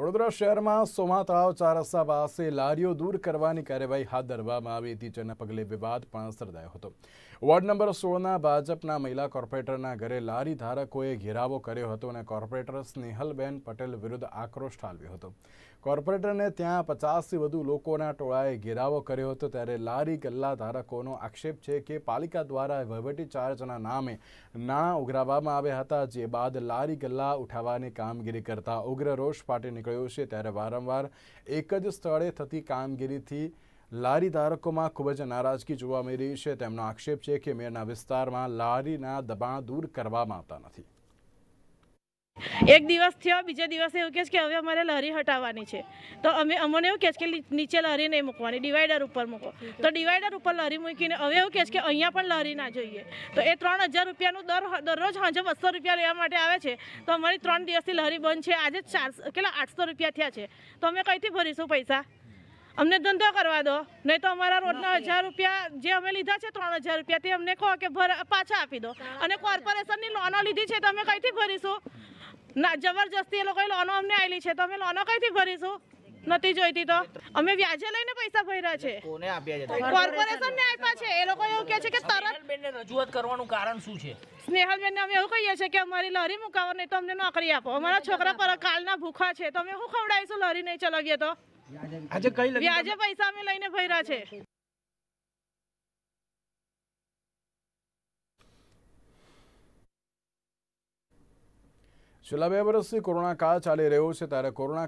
વડોદરા શહેરમાં સોમા તળાવ ચાર રસ્તા પાસે લારીઓ દૂર કરવાની કાર્યવાહી હાથ ધરવામાં આવી હતી જેના પગલે વિવાદ પણ સર્જાયો હતો વોર્ડ નંબર સોળના ભાજપના મહિલા કોર્પોરેટરના ઘરે લારી ધારકોએ ઘેરાવો કર્યો હતો અને કોર્પોરેટર સ્નેહલબેન પટેલ વિરુદ્ધ આક્રોશ ઠાલવ્યો હતો કોર્પોરેટરને ત્યાં પચાસથી વધુ લોકોના ટોળાએ ઘેરાવો કર્યો હતો ત્યારે લારી ગલ્લા ધારકોનો આક્ષેપ છે કે પાલિકા દ્વારા વહીવટી ચાર્જના નામે નાણાં ઉઘરાવવામાં આવ્યા હતા જે બાદ લારી ગલ્લા ઉઠાવવાની કામગીરી કરતા ઉગ્ર રોષ પાટીની નીકળ્યો છે ત્યારે વારંવાર એક જ સ્થળે થતી કામગીરીથી લારી ધારકોમાં ખૂબ જ નારાજગી જોવા મળી રહી છે તેમનો આક્ષેપ છે કે મેળના વિસ્તારમાં લારીના દબાણ દૂર કરવામાં આવતા નથી એક દિવસ થયો બીજા દિવસે એવું કહે છે કે હવે અમારે લહેરી હટાવવાની છે તો અમે અમને એવું કહે છે કે નીચે લહેરી નહીં મૂકવાની ડિવાઈડર ઉપર મૂકો તો ડિવાઈડર ઉપર લહેરી મૂકીને હવે એવું કહે છે કે અહીંયા પણ લહેરી ના જોઈએ તો એ ત્રણ હજાર રૂપિયાનું દર દરરોજ સાંજે બસો રૂપિયા લેવા માટે આવે છે તો અમારી ત્રણ દિવસથી લહેરી બંધ છે આજે ચારસો કેટલા આઠસો રૂપિયા થયા છે તો અમે કંઈથી ભરીશું પૈસા અમને ધંધો કરવા દો નહીં તો અમારા રોજના હજાર રૂપિયા જે અમે લીધા છે ત્રણ હજાર રૂપિયા તે અમને કહો કે પાછા આપી દો અને કોર્પોરેશનની લોનો લીધી છે તો અમે કઈથી ભરીશું ના જબરજસ્તી એ લોકોએ લોનો અમને આવેલી છે તો અમે લોનો કઈથી ભરીશું નથી જોઈતી તો અમે વ્યાજે લઈને પૈસા ભર્યા છે કોર્પોરેશન ને આપ્યા છે એ લોકો એવું કહે છે કે તરત રજૂઆત કરવાનું કારણ શું છે સ્નેહલબેન અમે એવું કહીએ છીએ કે અમારી લરી મુકાવો નહીં તો અમને નોકરી આપો અમારા છોકરા પર કાલના ભૂખા છે તો અમે શું ખવડાવીશું લરી નહીં ચલાવીએ તો આજે કઈ વ્યાજે પૈસા અમે લઈને ભર્યા છે છેલ્લા બે વર્ષથી કોરોના કાળ ચાલી રહ્યો છે ત્યારે કોરોના